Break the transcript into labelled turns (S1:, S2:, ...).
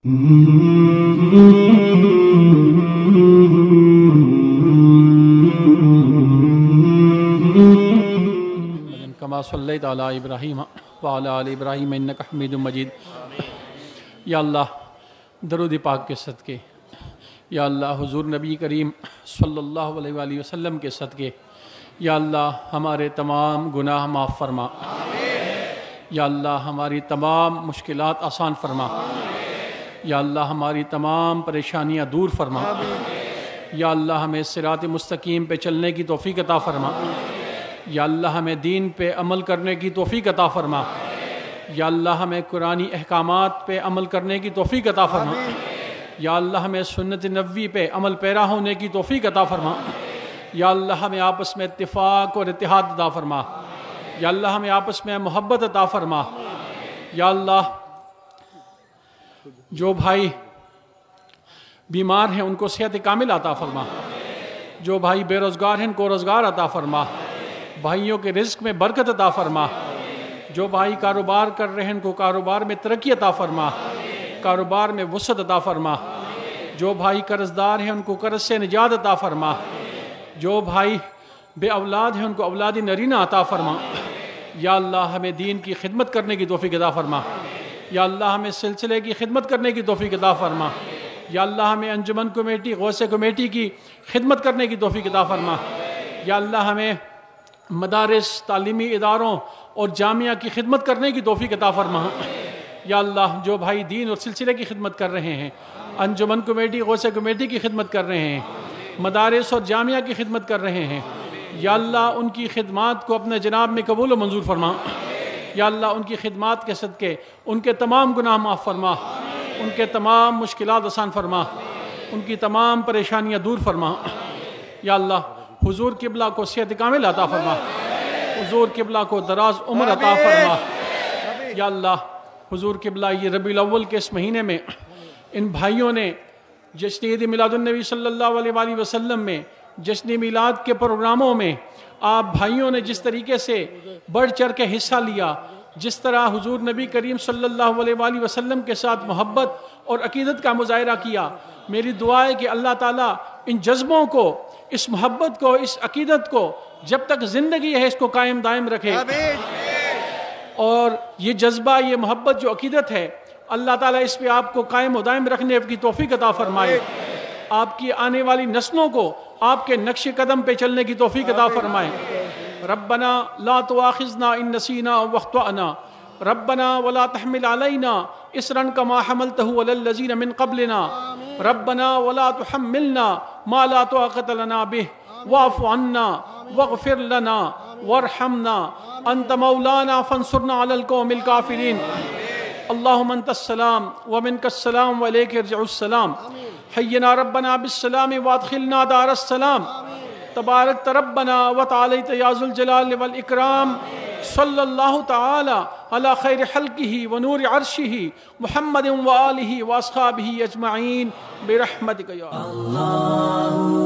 S1: Mm-hmm. صلی تعلی ابراہیم و علیہ ابراہیم حمید مجید یا اللہ درود پاک کے صدقے یا اللہ حضور نبی کریم صلی اللہ علیہ وآلہ وسلم کے صدقے یا اللہ ہمارے تمام گناہ معاف فرما یا اللہ ہماری تمام مشکلات آسان فرما یا اللہ ہماری تمام پریشانیاں دور فرما یا اللہ ہمیں صراط مستقیم پہ چلنے کی توفیق عطا فرما یا اللہ ہمیں دین پہ عمل کرنے کی توفیق عطا فرما یا اللہ ہمیں قرآن احکامات پہ عمل کرنے کی توفیق عطا فرما یا اللہ ہمیں سنت نبوی پہ عمل پیرا ہونے کی توفیق عطا فرما یا اللہ ہمیں آپس میں اتفاق اور اتحاد عطا فرما یا اللہ ہمیں آپس میں محبت عطا فرما یا اللہ جو بھائی بیمار ہیں ان کو صحت کامل عطا فرما جو بھائی بے روزگار ہیں ان کو روزگار عطا فرما بھائیوں کے رزق میں برکت عطا فرما جو بھائی کاروبار کر رہے ہیں ان کو کاروبار میں ترقی عطا فرما کاروبار میں وسعت عطا فرما جو بھائی قرض دار ہیں ان کو قرض سے نجات عطا فرما جو بھائی بے اولاد ہیں ان کو اولادی نرینہ عطا فرما یا اللہ ہمیں دین کی خدمت کرنے کی توفیق عطا فرما یا اللہ ہمیں سلسلے کی خدمت کرنے کی توفیق عطا فرما یا اللہ ہمیں انجمن کمیٹی غوث کمیٹی کی خدمت کرنے کی توفیق عطا فرما یا اللہ ہمیں مدارس تعلیمی اداروں اور جامعہ کی خدمت کرنے کی توفیق عطا فرما یا اللہ جو بھائی دین اور سلسلے کی خدمت کر رہے ہیں انجمن کمیٹی غوث کمیٹی کی خدمت کر رہے ہیں مدارس اور جامعہ کی خدمت کر رہے ہیں یا اللہ ان کی خدمات کو اپنے جناب میں قبول و منظور فرما یا اللہ ان کی خدمات کے صدقے ان کے تمام گناہ معاف فرما ان کے تمام مشکلات آسان فرما ان کی تمام پریشانیاں دور فرما یا اللہ حضور قبلہ کو صحت کامل عطا فرما حضور قبلہ کو دراز عمر عطا فرما یا اللہ حضور قبلہ یہ ربی الاول کے اس مہینے میں ان بھائیوں نے جشن عید میلاد النبی صلی اللہ علیہ وسلم میں جشن میلاد کے پروگراموں میں آپ بھائیوں نے جس طریقے سے بڑھ چڑھ کے حصہ لیا جس طرح حضور نبی کریم صلی اللہ علیہ وآلہ وسلم کے ساتھ محبت اور عقیدت کا مظاہرہ کیا میری دعا ہے کہ اللہ تعالیٰ ان جذبوں کو اس محبت کو اس عقیدت کو جب تک زندگی ہے اس کو قائم دائم رکھے اور یہ جذبہ یہ محبت جو عقیدت ہے اللہ تعالیٰ اس پہ آپ کو قائم و دائم رکھنے کی توفیق عطا فرمائے آپ کی آنے والی نسلوں کو آپ کے نقش قدم پہ چلنے کی توفیق ادا فرمائیں ربنا لا تواخذنا ان نسینا وقتنا ربنا ولا تحمل علینا اسرن کما حملته وللذین من قبلنا ربنا ولا تحملنا ما لا طاقت لنا به واعف عنا واغفر لنا وارحمنا انت مولانا فانصرنا على القوم الكافرين اللهم انت السلام ومنك السلام وليك يرجع السلام حینا ربنا بالسلام وادخلنا دار السلام تبارک ربنا نا یاز الجلال والاکرام صلی اللہ تعالی علی خیر و ونور عرشہ محمد آلہ و اصحابہ اجمعین اللہ